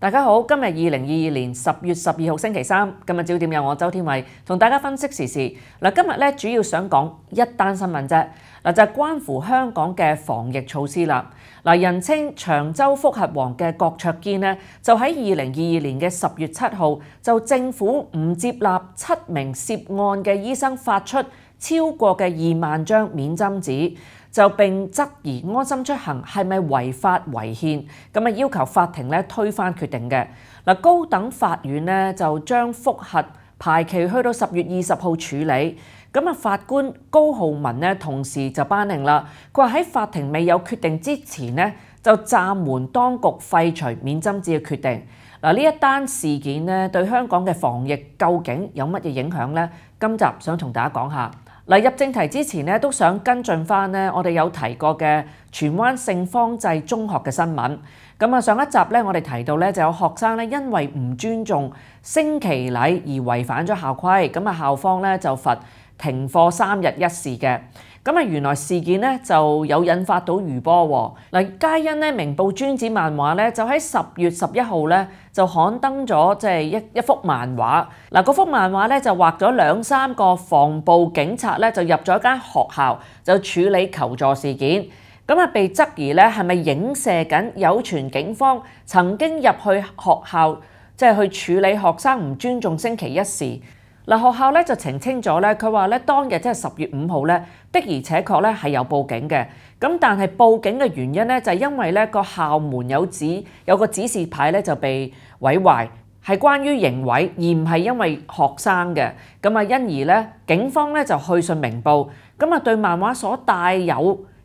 大家好，今日二零二二年十月十二号星期三，今日焦点有我周天伟同大家分析时事。嗱，今日咧主要想讲一单新闻啫，嗱就系关乎香港嘅防疫措施啦。嗱，人称长洲复合王嘅郭卓坚咧，就喺二零二二年嘅十月七号，就政府唔接纳七名涉案嘅医生发出超过嘅二万张免针纸。就並質疑安心出行係咪違法違憲，咁啊要求法庭咧推翻決定嘅。嗱，高等法院咧就將複核排期去到十月二十號處理。咁啊法官高浩文咧同時就班令啦，佢話喺法庭未有決定之前咧，就暫緩當局廢除免針資嘅決定。嗱，呢一單事件咧對香港嘅防疫究竟有乜嘢影響呢？今集想同大家講下。入正題之前咧，都想跟進翻咧，我哋有提過嘅荃灣聖方濟中學嘅新聞。咁啊，上一集咧，我哋提到咧就有學生咧因為唔尊重升旗禮而違反咗校規，咁啊校方咧就罰。停課三日一事嘅，咁啊原來事件咧就有引發到餘波。嗱，皆因咧《明報》專子漫畫咧就喺十月十一號咧就刊登咗即係一一幅漫畫。嗱，嗰幅漫畫咧就畫咗兩三個防暴警察咧就入咗間學校就處理求助事件，咁啊被質疑咧係咪影射緊有傳警方曾經入去學校即係去處理學生唔尊重星期一事。嗱，學校咧就澄清咗咧，佢話咧當日即係十月五號咧，的而且確咧係有報警嘅。咁但係報警嘅原因咧就係因為咧個校門有指有個指示牌咧就被毀壞，係關於營毀而唔係因為學生嘅。咁啊，因而咧警方咧就去信明報，咁啊對漫畫所帶有。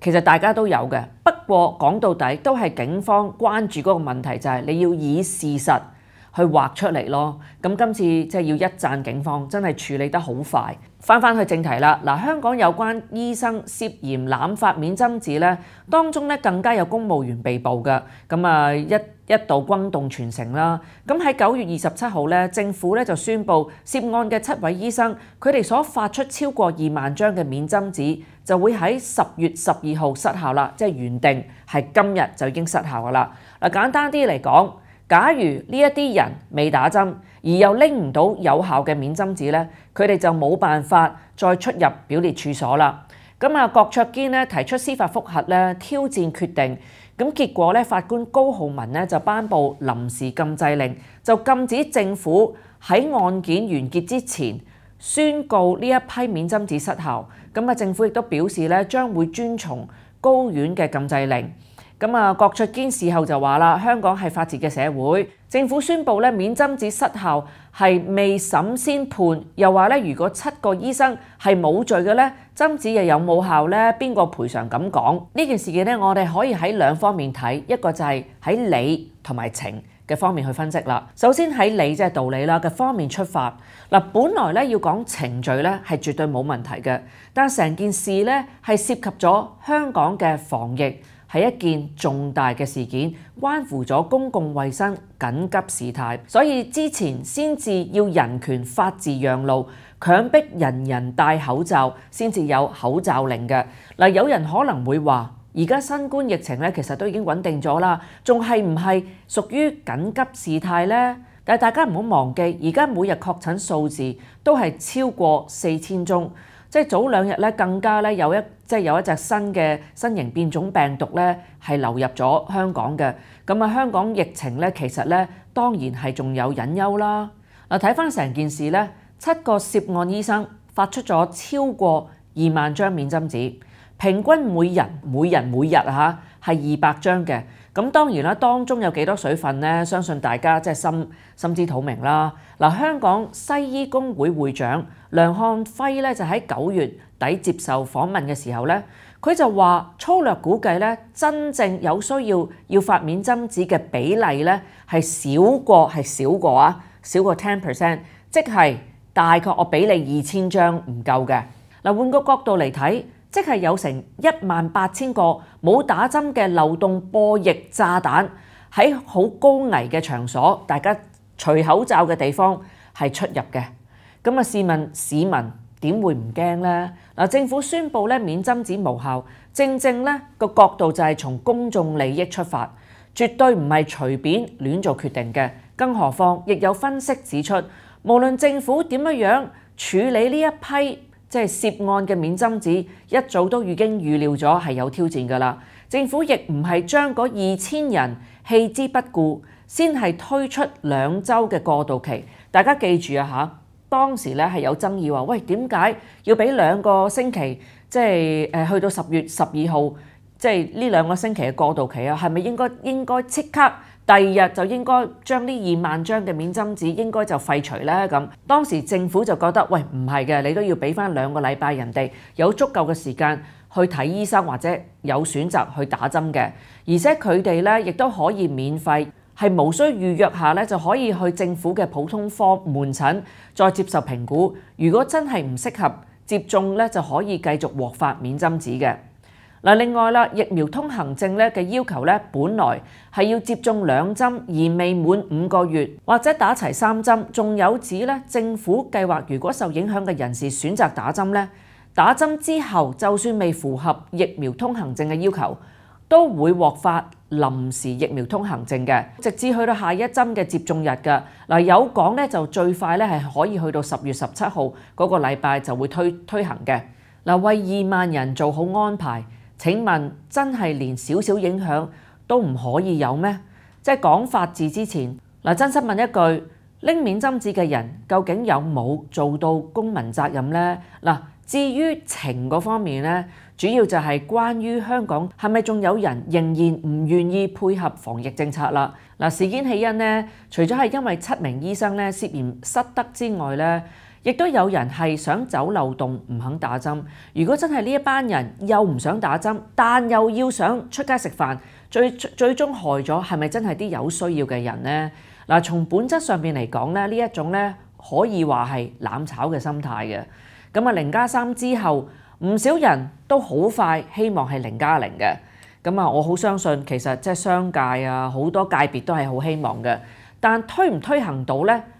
其實大家都有嘅，不過講到底都係警方關注嗰個問題，就係你要以事實。去畫出嚟咯，咁今次即係要一讚警方真係處理得好快。翻翻去正題啦，嗱香港有關醫生涉嫌攬發免針紙咧，當中咧更加有公務員被捕嘅，咁啊一一度轟動全城啦。咁喺九月二十七號咧，政府咧就宣布涉案嘅七位醫生，佢哋所發出超過二萬張嘅免針紙就會喺十月十二號失效啦，即係原定係今日就已經失效㗎啦。嗱簡單啲嚟講。假如呢一啲人未打針，而又拎唔到有效嘅免針紙咧，佢哋就冇辦法再出入表列處所啦。咁啊，郭卓堅咧提出司法覆核咧挑戰決定，咁結果咧法官高浩文咧就頒布臨時禁制令，就禁止政府喺案件完結之前宣告呢一批免針紙失效。咁啊，政府亦都表示咧將會遵從高院嘅禁制令。咁啊，郭卓堅事後就話啦，香港係法治嘅社會，政府宣布咧免針子失效係未審先判，又話咧如果七個醫生係冇罪嘅咧，針子又有冇效咧？邊個賠償咁講呢件事件咧？我哋可以喺兩方面睇，一個就係喺理同埋情嘅方面去分析啦。首先喺理即係道理啦嘅方面出發嗱，本來咧要講程序咧係絕對冇問題嘅，但成件事咧係涉及咗香港嘅防疫。係一件重大嘅事件，關乎咗公共衛生緊急事態，所以之前先至要人權法治讓路，強迫人人戴口罩，先至有口罩令嘅。嗱，有人可能會話：而家新冠疫情咧，其實都已經穩定咗啦，仲係唔係屬於緊急事態呢？但大家唔好忘記，而家每日確診數字都係超過四千宗。即係早兩日咧，更加咧有一即係有一隻新嘅新型變種病毒咧，係流入咗香港嘅。咁啊，香港疫情咧，其實咧當然係仲有隱憂啦。嗱，睇翻成件事咧，七個涉案醫生發出咗超過二萬張免針紙。平均每人每人每日吓，嚇係二百張嘅。咁當然啦，當中有幾多水分呢？相信大家即係心心知肚明啦。嗱，香港西醫工會會長梁漢輝咧，就喺九月底接受訪問嘅時候咧，佢就話粗略估計咧，真正有需要要發免針紙嘅比例咧，係少過係少過啊，少過 ten percent，即係大概我俾你二千張唔夠嘅。嗱，換個角度嚟睇。即系有成一萬八千個冇打針嘅漏洞播液炸彈喺好高危嘅場所，大家除口罩嘅地方係出入嘅。咁啊，試問市民點會唔驚呢？嗱，政府宣布咧免針子無效，正正咧個角度就係從公眾利益出發，絕對唔係隨便亂做決定嘅。更何況亦有分析指出，無論政府點乜樣處理呢一批。即係涉案嘅免針紙，一早都已經預料咗係有挑戰㗎啦。政府亦唔係將嗰二千人棄之不顧，先係推出兩週嘅過渡期。大家記住啊嚇，當時咧係有爭議話，喂點解要俾兩個星期，即係去到十月十二號，即係呢兩個星期嘅過渡期啊？係咪應該應該即刻？第二日就應該將呢二萬張嘅免針紙應該就廢除啦。咁，當時政府就覺得喂唔係嘅，你都要俾翻兩個禮拜，人哋有足夠嘅時間去睇醫生或者有選擇去打針嘅，而且佢哋咧亦都可以免費，係無需預約下咧就可以去政府嘅普通科門診再接受評估，如果真係唔適合接種咧就可以繼續獲發免針紙嘅。嗱，另外啦，疫苗通行證咧嘅要求咧，本來係要接種兩針，而未滿五個月或者打齊三針，仲有指咧政府計劃，如果受影響嘅人士選擇打針咧，打針之後就算未符合疫苗通行證嘅要求，都會獲發臨時疫苗通行證嘅，直至去到下一針嘅接種日㗎。嗱，有講咧就最快咧係可以去到十月十七號嗰個禮拜就會推推行嘅。嗱，為二萬人做好安排。請問真係連少少影響都唔可以有咩？即係講法治之前，嗱，真心問一句：拎免針紙嘅人究竟有冇做到公民責任呢？嗱，至於情嗰方面咧，主要就係關於香港係咪仲有人仍然唔願意配合防疫政策啦？嗱，事件起因咧，除咗係因為七名醫生咧涉嫌失德之外咧。亦都有人係想走漏洞，唔肯打針。如果真係呢一班人又唔想打針，但又要想出街食飯，最最終害咗係咪真係啲有需要嘅人呢？嗱，從本質上面嚟講咧，呢一種咧可以話係攬炒嘅心態嘅。咁啊，零加三之後，唔少人都好快希望係零加零嘅。咁啊，我好相信其實即係商界啊，好多界別都係好希望嘅，但推唔推行到呢？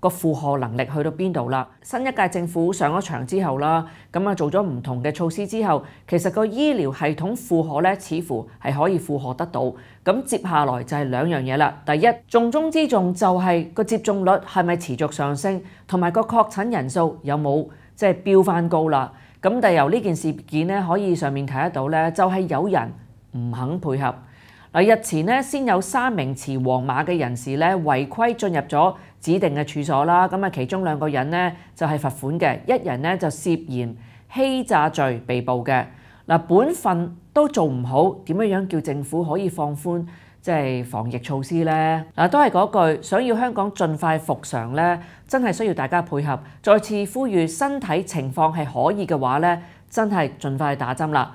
個負荷能力去到邊度啦？新一屆政府上咗場之後啦，咁啊做咗唔同嘅措施之後，其實個醫療系統負荷咧，似乎係可以負荷得到。咁接下來就係兩樣嘢啦。第一，重中之重就係個接種率係咪持續上升，同埋個確診人數有冇即係飆翻高啦？咁但係由呢件事件咧，可以上面睇得到咧，就係有人唔肯配合。嗱，日前咧先有三名持皇馬嘅人士咧違規進入咗指定嘅處所啦，咁啊其中兩個人咧就係罰款嘅，一人咧就涉嫌欺詐罪被捕嘅。嗱，本分都做唔好，點樣樣叫政府可以放寬即係防疫措施呢？嗱，都係嗰句，想要香港盡快復常咧，真係需要大家配合。再次呼籲，身體情況係可以嘅話咧，真係盡快打針啦。